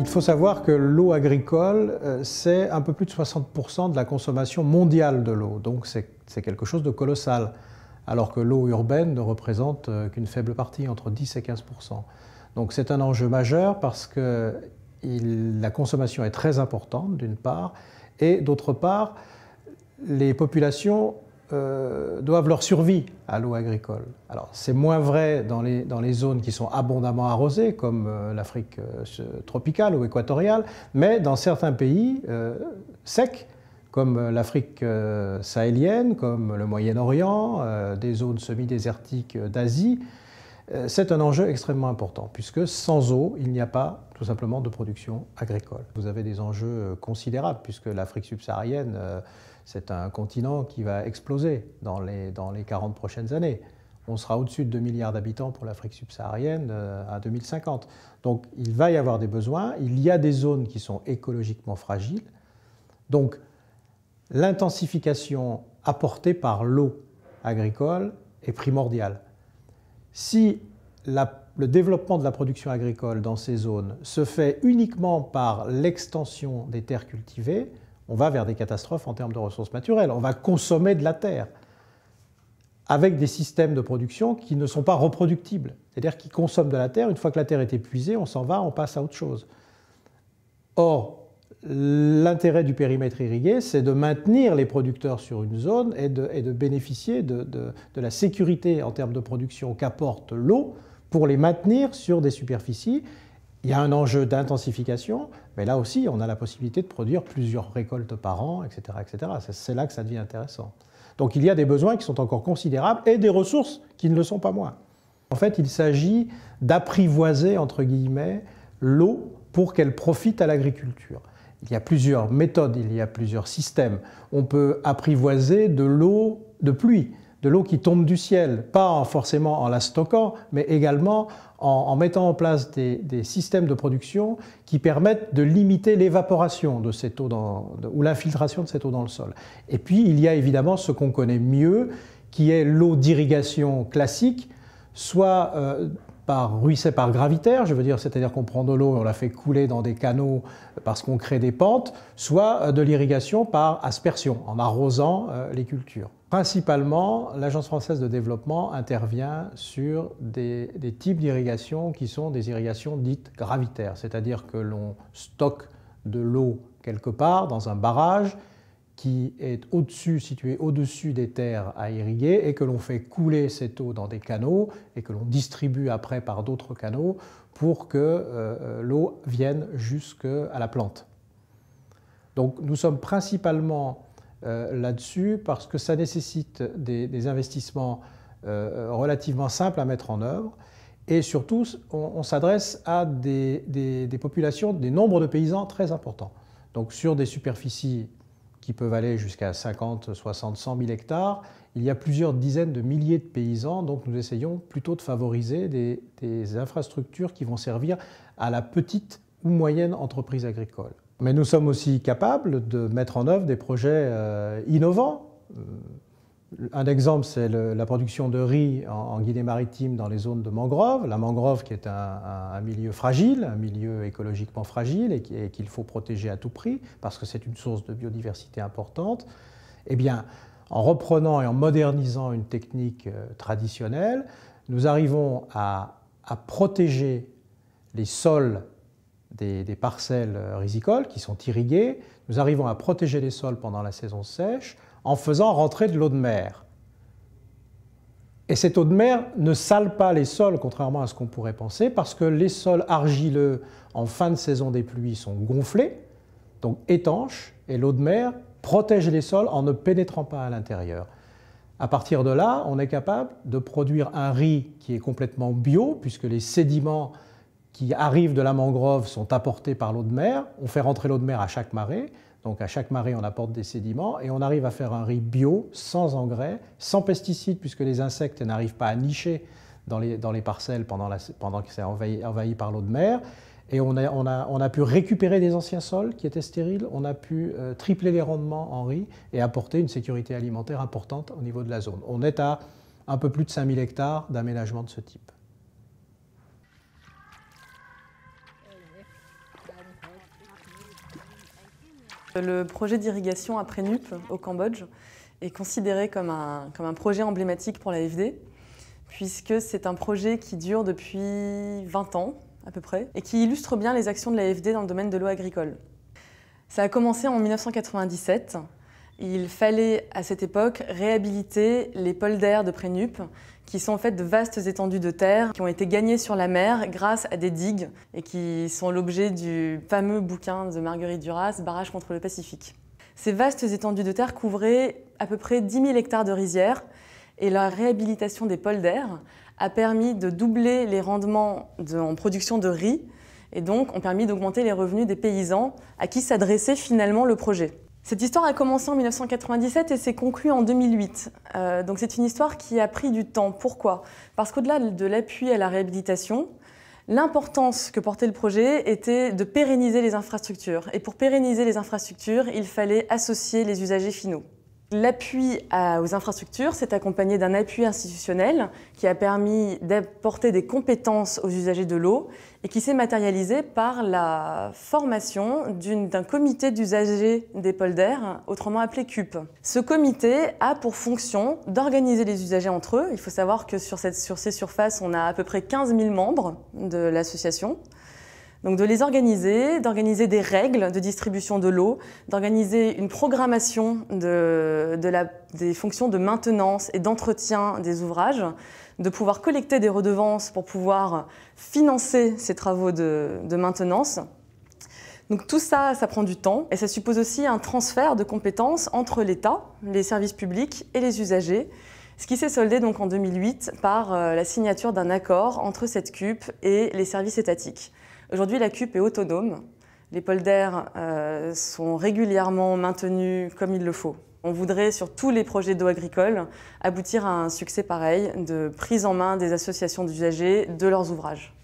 il faut savoir que l'eau agricole, euh, c'est un peu plus de 60% de la consommation mondiale de l'eau, donc c'est quelque chose de colossal, alors que l'eau urbaine ne représente euh, qu'une faible partie, entre 10 et 15%. Donc c'est un enjeu majeur parce que la consommation est très importante, d'une part, et d'autre part, les populations euh, doivent leur survie à l'eau agricole. Alors c'est moins vrai dans les, dans les zones qui sont abondamment arrosées, comme euh, l'Afrique euh, tropicale ou équatoriale, mais dans certains pays secs, comme l'Afrique sahélienne, comme le Moyen-Orient, des zones semi-désertiques d'Asie, c'est un enjeu extrêmement important, puisque sans eau, il n'y a pas tout simplement de production agricole. Vous avez des enjeux considérables, puisque l'Afrique subsaharienne c'est un continent qui va exploser dans les, dans 40 prochaines années. On sera au-dessus de 2 milliards d'habitants pour l'Afrique subsaharienne euh, à 2050. Donc il va y avoir des besoins, il y a des zones qui sont écologiquement fragiles. Donc l'intensification apportée par l'eau agricole est primordiale. Si le développement de la production agricole dans ces zones se fait uniquement par l'extension des terres cultivées, on va vers des catastrophes en termes de ressources naturelles. On va consommer de la terre avec des systèmes de production qui ne sont pas reproductibles, c'est-à-dire qui consomment de la terre. Une fois que la terre est épuisée, on s'en va, on passe à autre chose. Or, l'intérêt du périmètre irrigué, c'est de maintenir les producteurs sur une zone et de, bénéficier de, de, la sécurité en termes de production qu'apporte l'eau pour les maintenir sur des superficies il y a un enjeu d'intensification, mais là aussi, on a la possibilité de produire plusieurs récoltes par an, etc. etc. C'est là que ça devient intéressant. Donc il y a des besoins qui sont encore considérables et des ressources qui ne le sont pas moins. En fait, il s'agit d'apprivoiser, entre guillemets, l'eau pour qu'elle profite à l'agriculture. Il y a plusieurs méthodes, il y a plusieurs systèmes. On peut apprivoiser de l'eau de pluie de l'eau qui tombe du ciel, pas forcément en la stockant, mais également en, mettant en place des, systèmes de production qui permettent de limiter l'évaporation de cette eau ou l'infiltration de cette eau dans le sol. Et puis il y a évidemment ce qu'on connaît mieux, qui est l'eau d'irrigation classique, soit euh, par ruisset par gravitaire, je veux dire, c'est-à-dire qu'on prend de l'eau et on la fait couler dans des canaux parce qu'on crée des pentes, soit euh, de l'irrigation par aspersion, en arrosant euh, les cultures. Principalement, l'Agence française de développement intervient sur des, types d'irrigation qui sont des irrigations dites gravitaires, c'est-à-dire que l'on stocke de l'eau quelque part dans un barrage qui est au-dessus, situé au-dessus des terres à irriguer et que l'on fait couler cette eau dans des canaux et que l'on distribue après par d'autres canaux pour que euh, l'eau vienne jusque à la plante. Donc nous sommes principalement euh, là-dessus parce que ça nécessite des, investissements euh, relativement simples à mettre en œuvre. Et surtout, on, s'adresse à des, populations, des nombres de paysans très importants. Donc sur des superficies qui peuvent aller jusqu'à 50, 60, 100 000 hectares, il y a plusieurs dizaines de milliers de paysans, donc nous essayons plutôt de favoriser des infrastructures qui vont servir à la petite ou moyenne entreprise agricole. Mais nous sommes aussi capables de mettre en œuvre des projets euh, innovants. Euh, un exemple, c'est la production de riz en, Guinée-Maritime dans les zones de mangrove. La mangrove qui est un, milieu fragile, un milieu écologiquement fragile et, qu'il faut protéger à tout prix parce que c'est une source de biodiversité importante. Eh bien, en reprenant et en modernisant une technique euh, traditionnelle, nous arrivons à protéger les sols des, parcelles euh, rizicoles qui sont irriguées. Nous arrivons à protéger les sols pendant la saison sèche en faisant rentrer de l'eau de mer. Et cette eau de mer ne sale pas les sols, contrairement à ce qu'on pourrait penser, parce que les sols argileux en fin de saison des pluies sont gonflés, donc étanches, et l'eau de mer protège les sols en ne pénétrant pas à l'intérieur. À partir de là, on est capable de produire un riz qui est complètement bio, puisque les sédiments qui arrivent de la mangrove sont apportés par l'eau de mer. On fait rentrer l'eau de mer à chaque marée. Donc à chaque marée, on apporte des sédiments et on arrive à faire un riz bio, sans engrais, sans pesticides, puisque les insectes n'arrivent pas à nicher dans les, parcelles pendant, la, pendant que c'est envahi, par l'eau de mer. Et on a, pu récupérer des anciens sols qui étaient stériles, on a pu euh, tripler les rendements en riz et apporter une sécurité alimentaire importante au niveau de la zone. On est à un peu plus de 5000 hectares d'aménagement de ce type. Le projet d'irrigation après NUP au Cambodge est considéré comme un, projet emblématique pour la puisque c'est un projet qui dure depuis 20 ans à peu près, et qui illustre bien les actions de la dans le domaine de l'eau agricole. Ça a commencé en 1997. Il fallait à cette époque réhabiliter les polders de Prénup qui sont en fait de vastes étendues de terre qui ont été gagnées sur la mer grâce à des digues et qui sont l'objet du fameux bouquin de Marguerite Duras, Barrage contre le Pacifique. Ces vastes étendues de terre couvraient à peu près 10 000 hectares de rizières et la réhabilitation des polders a permis de doubler les rendements en production de riz et donc ont permis d'augmenter les revenus des paysans à qui s'adressait finalement le projet. Cette histoire a commencé en 1997 et s'est conclue en 2008. Euh, donc c'est une histoire qui a pris du temps. Pourquoi Parce qu'au-delà de l'appui à la réhabilitation, l'importance que portait le projet était de pérenniser les infrastructures. Et pour pérenniser les infrastructures, il fallait associer les usagers finaux. L'appui aux infrastructures s'est accompagné d'un appui institutionnel qui a permis d'apporter des compétences aux usagers de l'eau et qui s'est matérialisé par la formation d'un comité d'usagers des polders, autrement appelé CUP. Ce comité a pour fonction d'organiser les usagers entre eux. Il faut savoir que sur, sur ces surfaces, on a à peu près 15 000 membres de l'association. Donc de les organiser, d'organiser des règles de distribution de l'eau, d'organiser une programmation des fonctions de maintenance et d'entretien des ouvrages, de pouvoir collecter des redevances pour pouvoir financer ces travaux de, de maintenance. Donc tout ça, ça prend du temps et ça suppose aussi un transfert de compétences entre l'État, les services publics et les usagers, ce qui s'est soldé donc en 2008 par euh, la signature d'un accord entre cette CUP et les services étatiques. Aujourd'hui, la CUP est autonome. Les polders euh, sont régulièrement maintenus comme il le faut. On voudrait, sur tous les projets d'eau agricole, aboutir à un succès pareil de prise en main des associations d'usagers de leurs ouvrages.